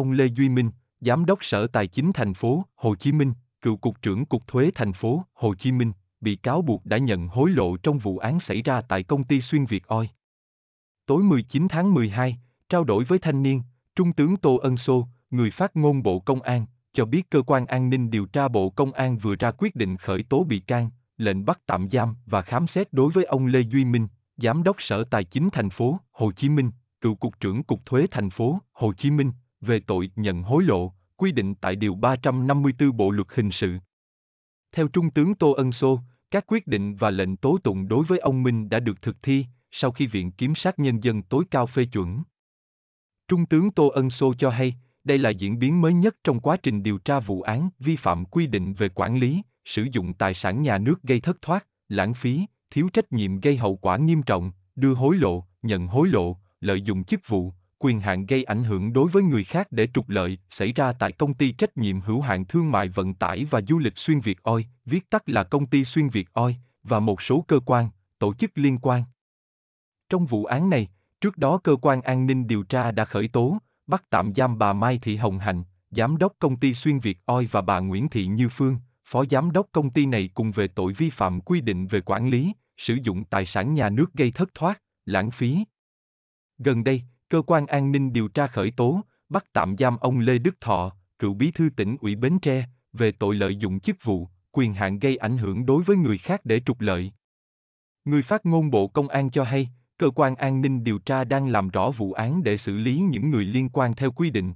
Ông Lê Duy Minh, Giám đốc Sở Tài chính thành phố Hồ Chí Minh, cựu cục trưởng Cục Thuế thành phố Hồ Chí Minh, bị cáo buộc đã nhận hối lộ trong vụ án xảy ra tại công ty Xuyên Việt oi. Tối 19 tháng 12, trao đổi với thanh niên, Trung tướng Tô Ân Sô, người phát ngôn Bộ Công an, cho biết cơ quan an ninh điều tra Bộ Công an vừa ra quyết định khởi tố bị can, lệnh bắt tạm giam và khám xét đối với ông Lê Duy Minh, giám đốc Sở Tài chính thành phố Hồ Chí Minh, cựu cục trưởng Cục Thuế thành phố Hồ Chí Minh về tội nhận hối lộ, quy định tại Điều 354 Bộ Luật Hình sự. Theo Trung tướng Tô Ân Sô, các quyết định và lệnh tố tụng đối với ông Minh đã được thực thi sau khi Viện Kiểm sát Nhân dân tối cao phê chuẩn. Trung tướng Tô Ân Sô cho hay, đây là diễn biến mới nhất trong quá trình điều tra vụ án vi phạm quy định về quản lý, sử dụng tài sản nhà nước gây thất thoát, lãng phí, thiếu trách nhiệm gây hậu quả nghiêm trọng, đưa hối lộ, nhận hối lộ, lợi dụng chức vụ, quyền hạn gây ảnh hưởng đối với người khác để trục lợi xảy ra tại công ty trách nhiệm hữu hạn thương mại vận tải và du lịch xuyên Việt Oi, viết tắt là công ty xuyên Việt Oi, và một số cơ quan, tổ chức liên quan. Trong vụ án này, trước đó cơ quan an ninh điều tra đã khởi tố, bắt tạm giam bà Mai Thị Hồng Hạnh, giám đốc công ty xuyên Việt Oi và bà Nguyễn Thị Như Phương, phó giám đốc công ty này cùng về tội vi phạm quy định về quản lý, sử dụng tài sản nhà nước gây thất thoát, lãng phí. Gần đây, cơ quan an ninh điều tra khởi tố, bắt tạm giam ông Lê Đức Thọ, cựu bí thư tỉnh ủy Bến Tre, về tội lợi dụng chức vụ, quyền hạn gây ảnh hưởng đối với người khác để trục lợi. Người phát ngôn Bộ Công an cho hay, cơ quan an ninh điều tra đang làm rõ vụ án để xử lý những người liên quan theo quy định.